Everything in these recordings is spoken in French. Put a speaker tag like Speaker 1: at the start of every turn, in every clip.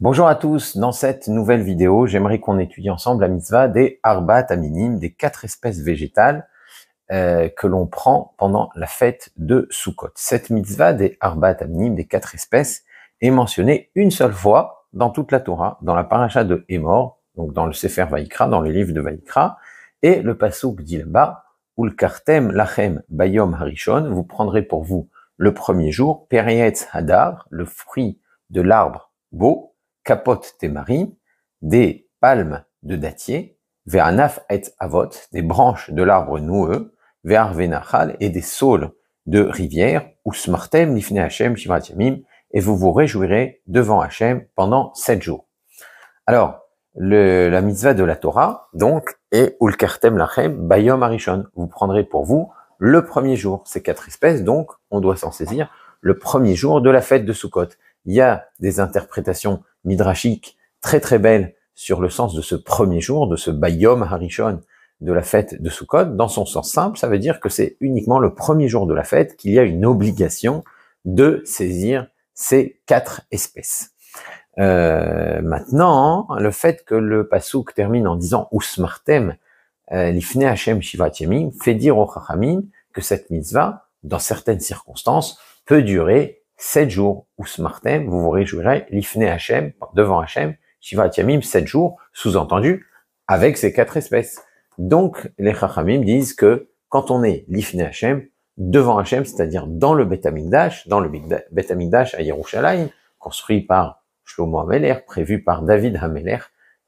Speaker 1: Bonjour à tous. Dans cette nouvelle vidéo, j'aimerais qu'on étudie ensemble la mitzvah des arbat aminim, des quatre espèces végétales euh, que l'on prend pendant la fête de Sukkot. Cette mitzvah des arbat aminim, des quatre espèces, est mentionnée une seule fois dans toute la Torah, dans la paracha de Emor, donc dans le Sefer Vaikra, dans les livres de Vaikra, et le pasuk dit là-bas, Ulkartem lachem bayom harishon, vous prendrez pour vous le premier jour, Perietz hadar, le fruit de l'arbre beau, capote tes des palmes de dattier, naf et avot, des branches de l'arbre noueux, venachal et des saules de rivière, ou smartem et vous vous réjouirez devant Hachem pendant sept jours. Alors, la mitzvah de la Torah, donc, est ulkertem lachem bayom arishon. Vous prendrez pour vous le premier jour. Ces quatre espèces, donc, on doit s'en saisir le premier jour de la fête de Sukkot. Il y a des interprétations midrashique très très belle sur le sens de ce premier jour, de ce Bayom Harishon de la fête de Sukkot, dans son sens simple, ça veut dire que c'est uniquement le premier jour de la fête qu'il y a une obligation de saisir ces quatre espèces. Euh, maintenant, le fait que le pasouk termine en disant Usmartem smartem euh, lifne Hashem fait dire au Chachamim que cette mitzvah, dans certaines circonstances, peut durer sept jours ou smartem, vous vous réjouirez, l'Ifné Hachem, devant Hachem, Shiva Tiamim, sept jours, sous-entendu, avec ces quatre espèces. Donc, les Chachamim disent que quand on est l'Ifné Hachem, devant Hachem, c'est-à-dire dans le Betamigdash, dans le Betamigdash à Yerushalayim, construit par Shlomo Hameler, prévu par David Hameler,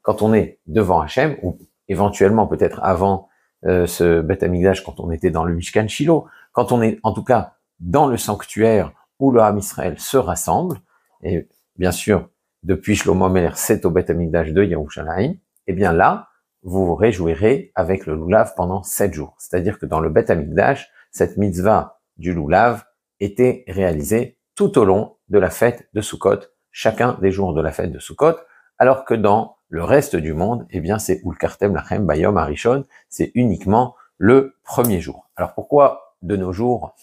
Speaker 1: quand on est devant Hachem, ou éventuellement peut-être avant euh, ce Betamigdash, quand on était dans le Mishkan Shiloh, quand on est en tout cas dans le sanctuaire où le Ham Israël se rassemble. Et bien sûr, depuis Shlomo Meler, c'est au Beth Amigdash de Yerushalayim. Et eh bien là, vous vous réjouirez avec le Loulav pendant sept jours. C'est-à-dire que dans le Beth Amidash, cette mitzvah du Loulav était réalisée tout au long de la fête de Sukkot, chacun des jours de la fête de Sukkot, alors que dans le reste du monde, eh bien, c'est Ulkartem Lachem Bayom Arishon, c'est uniquement le premier jour. Alors pourquoi de nos jours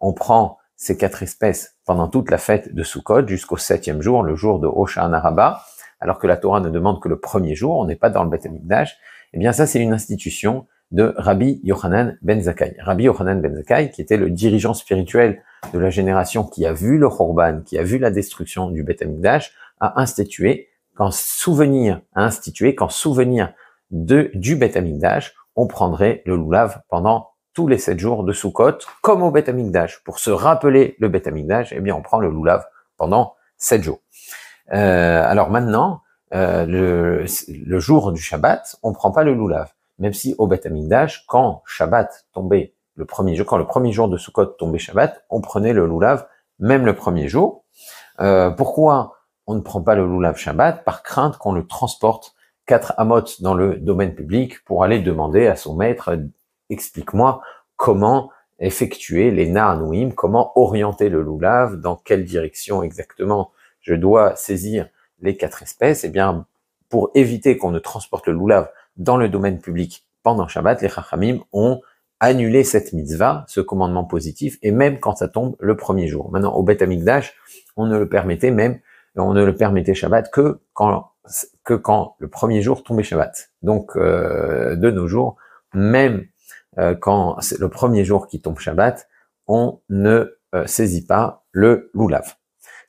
Speaker 1: on prend ces quatre espèces pendant toute la fête de Sukkot jusqu'au septième jour, le jour de Hoshana Rabbah, alors que la Torah ne demande que le premier jour, on n'est pas dans le Beth Amikdash, eh bien ça c'est une institution de Rabbi Yohanan ben Zakkai. Rabbi Yohanan ben Zakkai, qui était le dirigeant spirituel de la génération qui a vu le Khorban, qui a vu la destruction du Beth Amikdash, a institué qu'en souvenir, a institué qu'en souvenir de, du Beth Amikdash, on prendrait le Lulav pendant tous les sept jours de Sukkot, comme au Bet Pour se rappeler le Bet eh bien, on prend le Lulav pendant sept jours. Euh, alors maintenant, euh, le, jour du Shabbat, on prend pas le Lulav. Même si au Bet quand Shabbat tombait le premier jour, quand le premier jour de Sukkot tombait Shabbat, on prenait le Lulav même le premier jour. Euh, pourquoi on ne prend pas le Lulav Shabbat Par crainte qu'on le transporte quatre amotes dans le domaine public pour aller demander à son maître explique-moi comment effectuer les Na'anouim, comment orienter le loulav, dans quelle direction exactement je dois saisir les quatre espèces, Eh bien, pour éviter qu'on ne transporte le loulav dans le domaine public pendant Shabbat, les Chachamim ont annulé cette mitzvah, ce commandement positif, et même quand ça tombe le premier jour. Maintenant, au Beth Amikdash, on ne le permettait même, on ne le permettait Shabbat que quand, que quand le premier jour tombait Shabbat. Donc, euh, de nos jours, même euh, quand c'est le premier jour qui tombe Shabbat, on ne euh, saisit pas le loulav.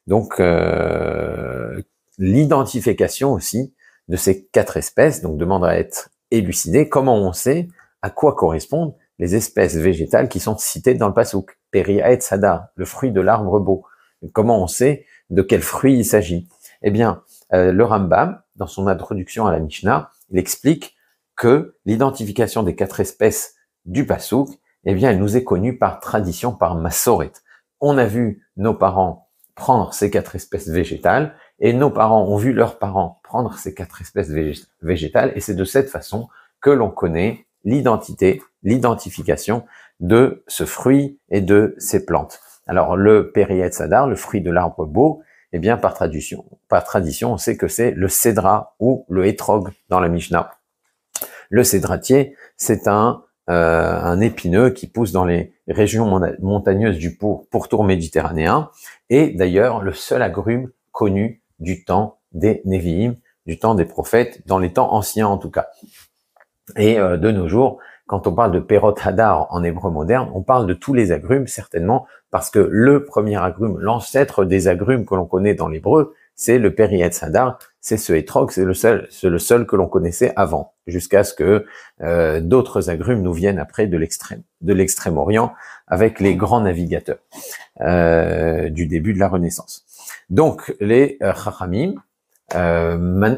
Speaker 1: Donc euh, l'identification aussi de ces quatre espèces donc demande à être élucidée. Comment on sait à quoi correspondent les espèces végétales qui sont citées dans le pasouk Peria et sada, le fruit de l'arbre beau. Comment on sait de quel fruit il s'agit Eh bien, le Rambam, dans son introduction à la Mishnah, il explique que l'identification des quatre espèces du Passouk, eh bien, elle nous est connue par tradition, par sorette. On a vu nos parents prendre ces quatre espèces végétales et nos parents ont vu leurs parents prendre ces quatre espèces végétales et c'est de cette façon que l'on connaît l'identité, l'identification de ce fruit et de ces plantes. Alors, le périet sadar, le fruit de l'arbre beau, eh bien, par tradition, par tradition, on sait que c'est le cédra ou le hétrog dans la Mishnah. Le cédratier, c'est un euh, un épineux qui pousse dans les régions montagneuses du pourtour méditerranéen, et d'ailleurs le seul agrume connu du temps des Névi'im, du temps des prophètes, dans les temps anciens en tout cas. Et euh, de nos jours, quand on parle de perot hadar en hébreu moderne, on parle de tous les agrumes certainement, parce que le premier agrume, l'ancêtre des agrumes que l'on connaît dans l'hébreu, c'est le perietz hadar, c'est ce hétrog, c'est le seul, le seul que l'on connaissait avant, jusqu'à ce que euh, d'autres agrumes nous viennent après de l'extrême, de l'extrême-orient, avec les grands navigateurs euh, du début de la Renaissance. Donc les Chachamim, euh,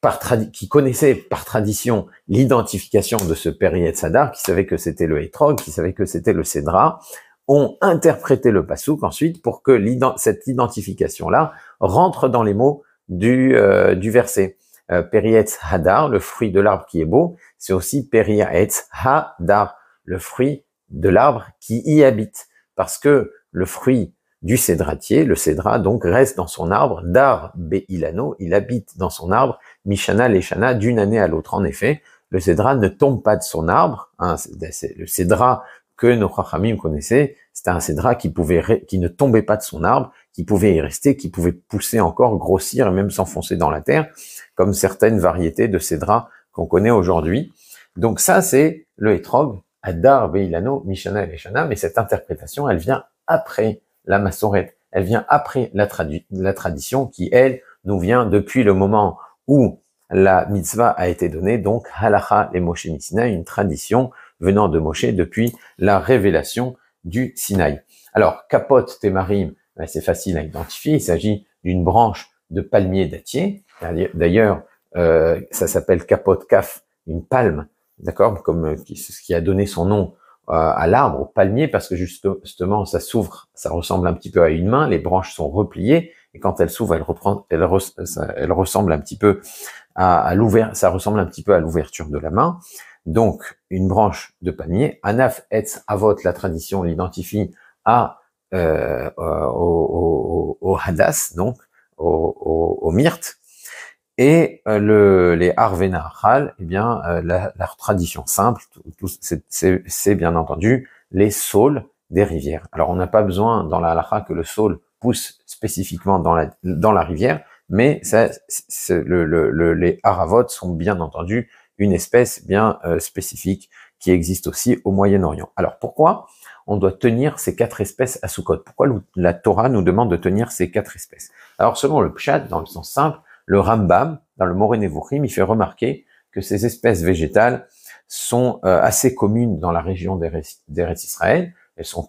Speaker 1: par qui connaissaient par tradition l'identification de ce Sadar, qui savait que c'était le hétrog, qui savait que c'était le cédra, ont interprété le pasouk ensuite pour que cette identification-là rentre dans les mots du, euh, du verset. Euh, hadar, le fruit de l'arbre qui est beau, c'est aussi Perietz hadar, le fruit de l'arbre qui y habite. Parce que le fruit du cédratier, le cédra, donc reste dans son arbre, dar beilano, il habite dans son arbre, mishana leshana, d'une année à l'autre. En effet, le cédra ne tombe pas de son arbre, hein, le cédra que nos Chachamim connaissaient, c'était un cédra qui qui ne tombait pas de son arbre, qui pouvait y rester, qui pouvait pousser encore, grossir et même s'enfoncer dans la terre, comme certaines variétés de cédra qu'on connaît aujourd'hui. Donc ça, c'est le etrog. Adar Veilano, Mishana et mais cette interprétation, elle vient après la massorette, elle vient après la, tradu la tradition qui, elle, nous vient depuis le moment où la mitzvah a été donnée, donc halacha les Moshe une tradition venant de Moshe depuis la révélation du Sinaï. Alors, capote Temarim, c'est facile à identifier. Il s'agit d'une branche de palmier dattier. D'ailleurs, euh, ça s'appelle capote caf, une palme, d'accord, comme euh, ce qui a donné son nom euh, à l'arbre, au palmier, parce que justement, ça s'ouvre, ça ressemble un petit peu à une main, les branches sont repliées, et quand elles s'ouvrent, elles reprend, peu ça ressemble un petit peu à l'ouverture de la main donc une branche de panier. Anaf etz avot, la tradition l'identifie à euh, euh, au, hadas, donc au, au myrte, et euh, le, les harvenachal, eh bien la, tradition simple, c'est bien entendu les saules des rivières. Alors on n'a pas besoin dans la halacha que le saule pousse spécifiquement dans la, dans la rivière, mais les haravot sont bien entendu une espèce bien euh, spécifique qui existe aussi au Moyen-Orient. Alors pourquoi on doit tenir ces quatre espèces à Soukot Pourquoi la Torah nous demande de tenir ces quatre espèces Alors selon le Pshat, dans le sens simple, le Rambam, dans le Moré Nevuchim, il fait remarquer que ces espèces végétales sont euh, assez communes dans la région des d'Eretz Israël, elles sont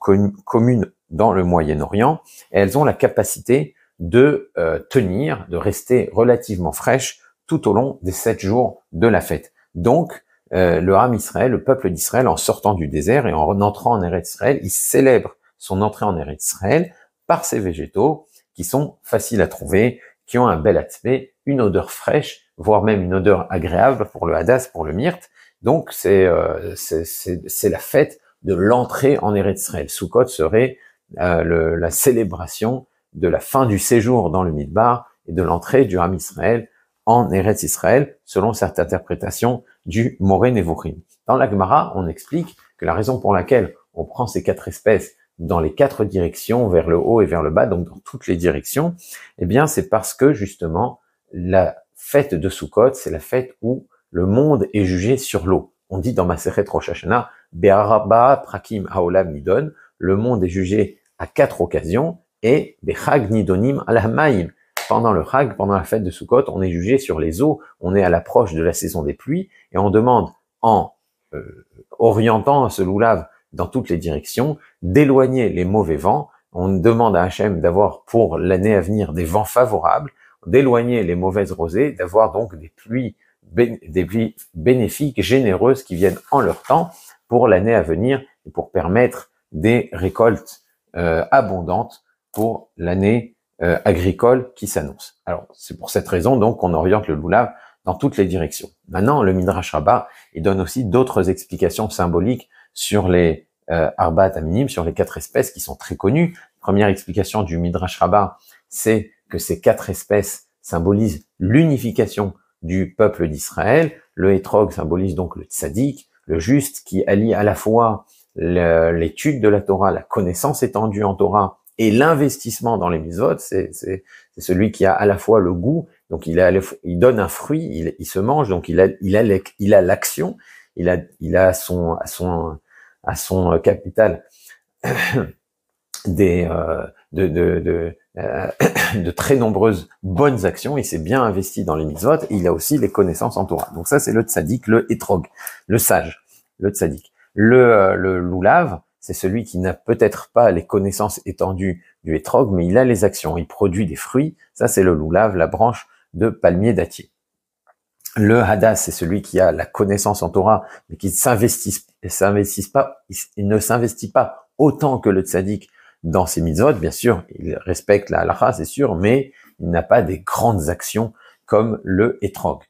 Speaker 1: communes dans le Moyen-Orient, et elles ont la capacité de euh, tenir, de rester relativement fraîches tout au long des sept jours de la fête. Donc, euh, le ram Israël, le peuple d'Israël, en sortant du désert et en entrant en Eretz Israël, il célèbre son entrée en Eretz Israël par ces végétaux qui sont faciles à trouver, qui ont un bel aspect, une odeur fraîche, voire même une odeur agréable pour le hadas, pour le myrte. Donc euh, c'est la fête de l'entrée en Eretz Israël. Sukkot serait euh, la célébration de la fin du séjour dans le Midbar et de l'entrée du ram Israël en Eretz Israël, selon cette interprétation du Moré Nevorim. Dans la Gemara, on explique que la raison pour laquelle on prend ces quatre espèces dans les quatre directions, vers le haut et vers le bas, donc dans toutes les directions, eh bien, c'est parce que, justement, la fête de Sukkot, c'est la fête où le monde est jugé sur l'eau. On dit dans Maseret Rosh Hashanah, Be'araba prakim haolam nidon, le monde est jugé à quatre occasions, et Bechag nidonim alamayim » pendant le Hag, pendant la fête de Sukkot, on est jugé sur les eaux, on est à l'approche de la saison des pluies, et on demande, en euh, orientant ce loulave dans toutes les directions, d'éloigner les mauvais vents. On demande à HM d'avoir pour l'année à venir des vents favorables, d'éloigner les mauvaises rosées, d'avoir donc des pluies, des pluies bénéfiques, généreuses qui viennent en leur temps pour l'année à venir et pour permettre des récoltes euh, abondantes pour l'année euh, agricole qui s'annonce. Alors c'est pour cette raison donc qu'on oriente le loulav dans toutes les directions. Maintenant, le Midrash Rabbah, il donne aussi d'autres explications symboliques sur les euh, Arbat Aminim, sur les quatre espèces qui sont très connues. Première explication du Midrash Rabbah, c'est que ces quatre espèces symbolisent l'unification du peuple d'Israël. Le hétrog symbolise donc le tzaddik, le juste qui allie à la fois l'étude de la Torah, la connaissance étendue en Torah et l'investissement dans les mises votes, c'est celui qui a à la fois le goût, donc il, il donne un fruit, il, se mange, donc il a il a l'action, il a il a son à son à son euh, capital des euh, euh, de, très nombreuses bonnes actions. Il s'est bien investi dans les mitzvot. Et il a aussi les connaissances en Torah. Donc ça, c'est le tzaddik, le hétrog, le sage, le tzaddik. Le, le loulav, c'est celui qui n'a peut-être pas les connaissances étendues du hétrog, mais il a les actions, il produit des fruits. Ça, c'est le loulave, la branche de palmier dattier. Le hadas, c'est celui qui a la connaissance en Torah, mais qui s'investit, s'investit pas, il ne s'investit pas autant que le tzaddik dans ses mitzvot. Bien sûr, il respecte la halacha, c'est sûr, mais il n'a pas des grandes actions comme le hétrog.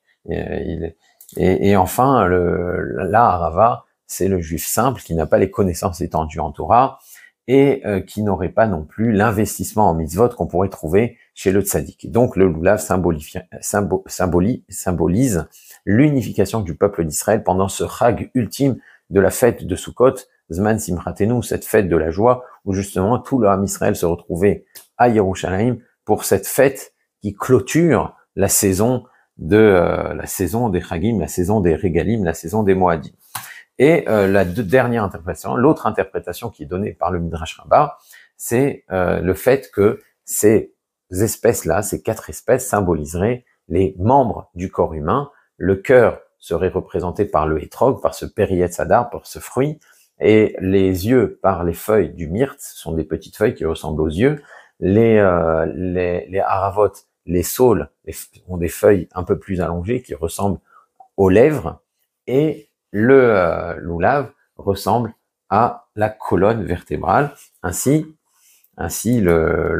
Speaker 1: Et, enfin, le, la harava, c'est le juif simple qui n'a pas les connaissances étendues en Torah et euh, qui n'aurait pas non plus l'investissement en mitzvot qu'on pourrait trouver chez le tzaddik. Donc le lulav symbolise l'unification du peuple d'Israël pendant ce chag ultime de la fête de Sukkot, Zman Simratenu, cette fête de la joie, où justement tout le Israël se retrouvait à Yerushalayim pour cette fête qui clôture la saison de euh, la saison des Chagim, la saison des Régalim, la saison des Moadim. Et euh, la dernière interprétation, l'autre interprétation qui est donnée par le Midrash Rabbah, c'est euh, le fait que ces espèces-là, ces quatre espèces, symboliseraient les membres du corps humain. Le cœur serait représenté par le hétrog, par ce sadar, par ce fruit, et les yeux par les feuilles du myrte, sont des petites feuilles qui ressemblent aux yeux. Les, euh, les, les les saules, ont des feuilles un peu plus allongées qui ressemblent aux lèvres, et le euh, loulav ressemble à la colonne vertébrale. Ainsi, ainsi la,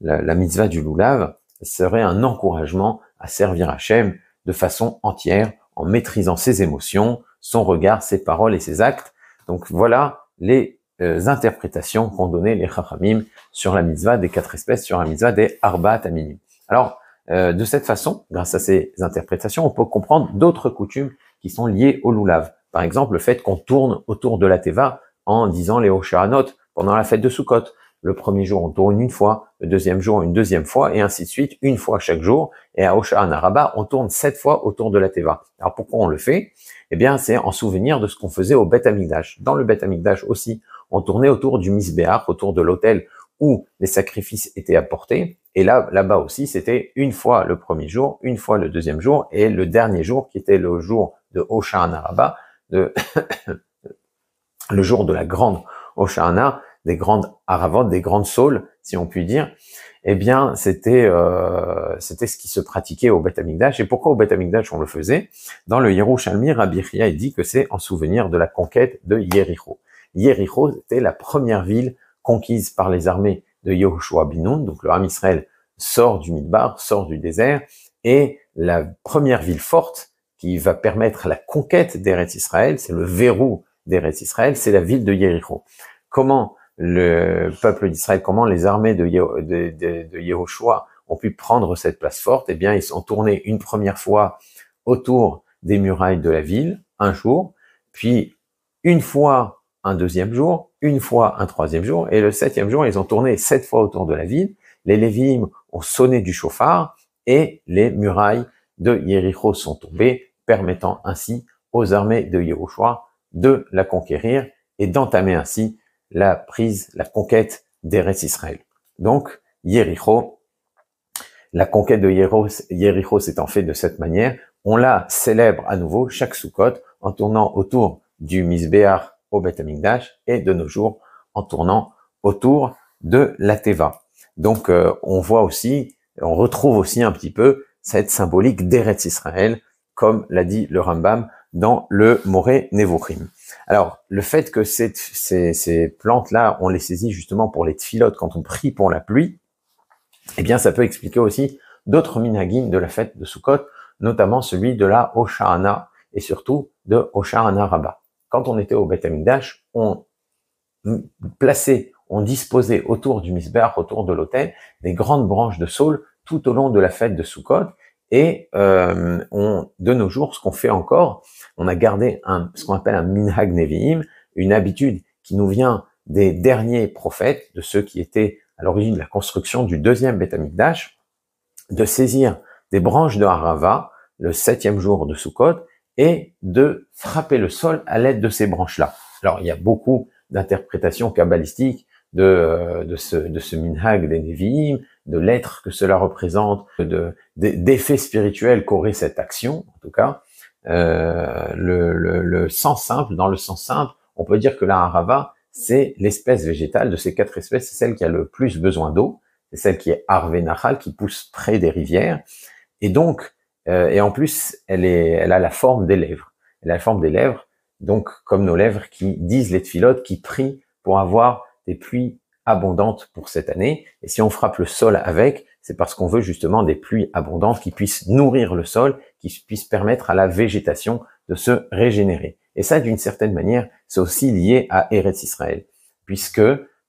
Speaker 1: la, mitzvah du loulav serait un encouragement à servir Hachem de façon entière, en maîtrisant ses émotions, son regard, ses paroles et ses actes. Donc voilà les euh, interprétations qu'ont donné les Chachamim sur la mitzvah des quatre espèces, sur la mitzvah des Arbat Taminim. Alors, euh, de cette façon, grâce à ces interprétations, on peut comprendre d'autres coutumes qui sont liés au Lulav. Par exemple, le fait qu'on tourne autour de la Teva en disant les Hoshanot pendant la fête de Sukkot. Le premier jour, on tourne une fois, le deuxième jour, une deuxième fois, et ainsi de suite, une fois chaque jour. Et à Osha Rabba, on tourne sept fois autour de la Teva. Alors pourquoi on le fait Eh bien, c'est en souvenir de ce qu'on faisait au Bet Amigdash. Dans le Bet Amigdash aussi, on tournait autour du Misbéach, autour de l'autel où les sacrifices étaient apportés. Et là, là-bas aussi, c'était une fois le premier jour, une fois le deuxième jour, et le dernier jour qui était le jour de Oshana Rabbah, de le jour de la grande Oshana, des grandes Aravot, des grandes saules, si on peut dire. Eh bien, c'était euh, c'était ce qui se pratiquait au Beth Amikdash. Et pourquoi au Beth Amikdash on le faisait Dans le Yerushalmi, Rabbi Chia dit que c'est en souvenir de la conquête de Yericho. Yericho était la première ville conquise par les armées de Yehoshua Binon. Donc le Ham Israël sort du Midbar, sort du désert, et la première ville forte qui va permettre la conquête des d'Eretz Israël, c'est le verrou des d'Eretz Israël, c'est la ville de Jéricho. Comment le peuple d'Israël, comment les armées de, Yehoshua ont pu prendre cette place forte Eh bien, ils sont tournés une première fois autour des murailles de la ville, un jour, puis une fois un deuxième jour, une fois un troisième jour, et le septième jour, ils ont tourné sept fois autour de la ville. Les Lévim ont sonné du chauffard, et les murailles de Jéricho sont tombées, permettant ainsi aux armées de Yehoshua de la conquérir et d'entamer ainsi la prise, la conquête des restes Israël. Donc, Jéricho, la conquête de Jéricho s'est en fait de cette manière, on la célèbre à nouveau chaque Sukkot en tournant autour du Misbéar au Beth et de nos jours en tournant autour de la Teva. Donc euh, on voit aussi, on retrouve aussi un petit peu cette symbolique d'Eretz Israël, comme l'a dit le Rambam dans le Moré Nevochim. Alors le fait que ces, plantes-là, on les saisit justement pour les tfilotes quand on prie pour la pluie, eh bien ça peut expliquer aussi d'autres minhagim de la fête de Sukkot, notamment celui de la Oshahana et surtout de Oshahana Rabba quand on était au Beth on plaçait, on disposait autour du misbah, autour de l'hôtel, des grandes branches de saule tout au long de la fête de Sukkot. Et euh, on, de nos jours, ce qu'on fait encore, on a gardé ce qu'on appelle un minhag nevi'im, une habitude qui nous vient des derniers prophètes, de ceux qui étaient à l'origine de la construction du deuxième Beth de saisir des branches de Harava le septième jour de Sukkot et de frapper le sol à l'aide de ces branches-là. Alors, il y a beaucoup d'interprétations kabbalistiques de, euh, de, ce, de ce minhag des Nevi'im, de l'être que cela représente, de, d'effets spirituels qu'aurait cette action, en tout cas. Euh, le, le, sens simple, dans le sens simple, on peut dire que la harava, c'est l'espèce végétale de ces quatre espèces, c'est celle qui a le plus besoin d'eau, c'est celle qui est arvénachal, qui pousse près des rivières. Et donc, euh, et en plus, elle, est, elle a la forme des lèvres. Elle a la forme des lèvres, donc comme nos lèvres qui disent les tfilotes, qui prient pour avoir des pluies abondantes pour cette année. Et si on frappe le sol avec, c'est parce qu'on veut justement des pluies abondantes qui puissent nourrir le sol, qui puissent permettre à la végétation de se régénérer. Et ça, d'une certaine manière, c'est aussi lié à Eretz Israël, puisque,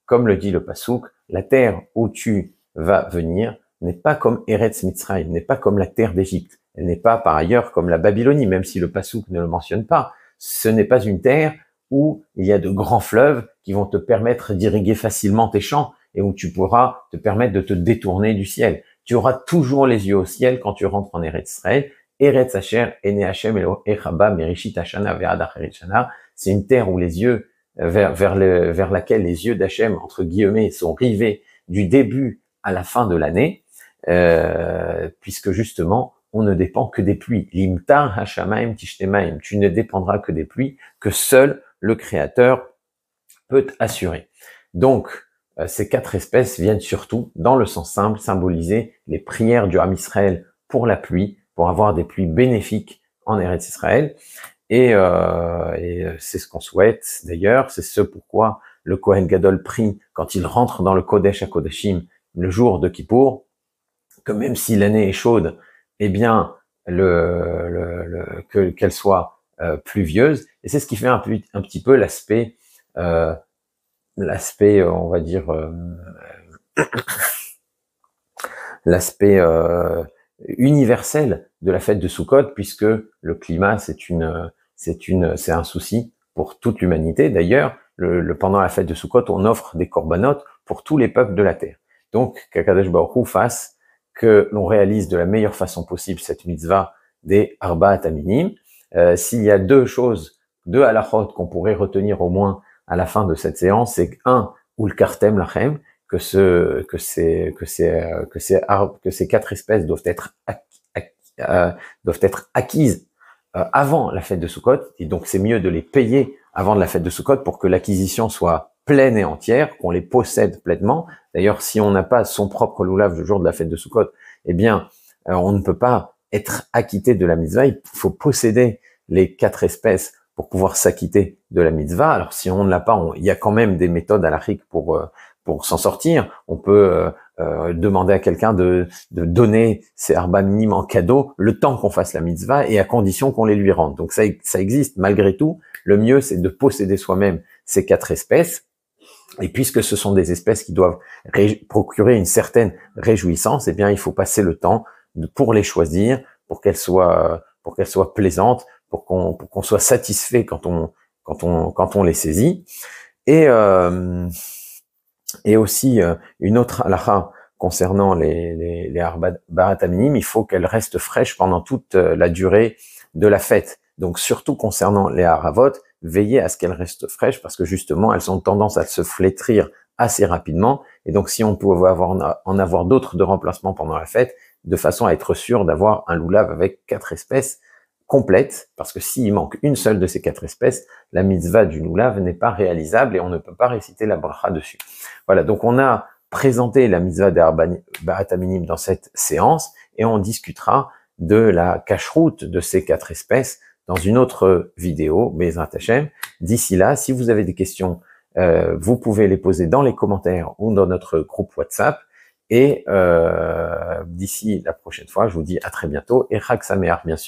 Speaker 1: comme le dit le Passouk, la terre où tu vas venir n'est pas comme Eretz Mitzrayim, n'est pas comme la terre d'Égypte. Elle n'est pas par ailleurs comme la Babylonie, même si le Passouk ne le mentionne pas. Ce n'est pas une terre où il y a de grands fleuves qui vont te permettre d'irriguer facilement tes champs et où tu pourras te permettre de te détourner du ciel. Tu auras toujours les yeux au ciel quand tu rentres en Eretz Israël. Eretz Asher, Ene Hashem, Echaba, Merishit Hashana, Veradacherichana. C'est une terre où les yeux, euh, vers, laquelle les yeux d'Hachem, entre guillemets, sont rivés du début à la fin de l'année, euh, puisque justement, on ne dépend que des pluies. L'imtar hashamaim tishtemaim. Tu ne dépendras que des pluies que seul le Créateur peut assurer. Donc, euh, ces quatre espèces viennent surtout, dans le sens simple, symboliser les prières du Ham Israël pour la pluie, pour avoir des pluies bénéfiques en Eretz Israël. Et, euh, et euh, c'est ce qu'on souhaite d'ailleurs, c'est ce pourquoi le Kohen Gadol prie quand il rentre dans le Kodesh à Kodeshim le jour de Kippour, que même si l'année est chaude, eh bien, le, que, qu'elle soit euh, pluvieuse. Et c'est ce qui fait un, un petit peu l'aspect, euh, l'aspect, euh, on va dire, l'aspect universel de la fête de Soukhot, puisque le climat, c'est une, c'est une, c'est un souci pour toute l'humanité. D'ailleurs, le, pendant la fête de Soukhot, on offre des corbanotes pour tous les peuples de la terre. Donc, Kakadesh Baruch fasse que l'on réalise de la meilleure façon possible cette mitzvah des Arbat Aminim. Euh, S'il y a deux choses, deux halachot qu'on pourrait retenir au moins à la fin de cette séance, c'est un, ulkartem lachem, que ce, que ces, que c'est que que ces quatre espèces doivent être, euh, acquises euh, avant la fête de Sukkot, et donc c'est mieux de les payer avant de la fête de Sukkot pour que l'acquisition soit pleine et entière, qu'on les possède pleinement. D'ailleurs, si on n'a pas son propre loulav le jour de la fête de Sukkot, eh bien, euh, on ne peut pas être acquitté de la mitzvah. Il faut posséder les quatre espèces pour pouvoir s'acquitter de la mitzvah. Alors, si on ne l'a pas, il y a quand même des méthodes à l'Afrique pour euh, pour s'en sortir. On peut euh, euh, demander à quelqu'un de, de, donner ses minimes en cadeau le temps qu'on fasse la mitzvah et à condition qu'on les lui rende. Donc ça, ça existe malgré tout. Le mieux, c'est de posséder soi-même ces quatre espèces. Et puisque ce sont des espèces qui doivent procurer une certaine réjouissance, eh bien, il faut passer le temps pour les choisir, pour qu'elles soient, pour qu'elles soient plaisantes, pour qu'on, qu'on soit satisfait quand on, quand on, quand on les saisit. Et euh, et aussi euh, une autre halakha concernant les, les, les il faut qu'elles restent fraîches pendant toute euh, la durée de la fête. Donc surtout concernant les haravot, veillez à ce qu'elles restent fraîches parce que justement elles ont tendance à se flétrir assez rapidement. Et donc si on peut avoir, en avoir d'autres de remplacement pendant la fête, de façon à être sûr d'avoir un loulav avec quatre espèces, complète, parce que s'il manque une seule de ces quatre espèces, la mitzvah du Noulav n'est pas réalisable et on ne peut pas réciter la bracha dessus. Voilà, donc on a présenté la mitzvah d'Arbataminim dans cette séance et on discutera de la cache-route de ces quatre espèces dans une autre vidéo, Bezrat Hashem. D'ici là, si vous avez des questions, euh, vous pouvez les poser dans les commentaires ou dans notre groupe WhatsApp. Et euh, d'ici la prochaine fois, je vous dis à très bientôt et Chag bien sûr.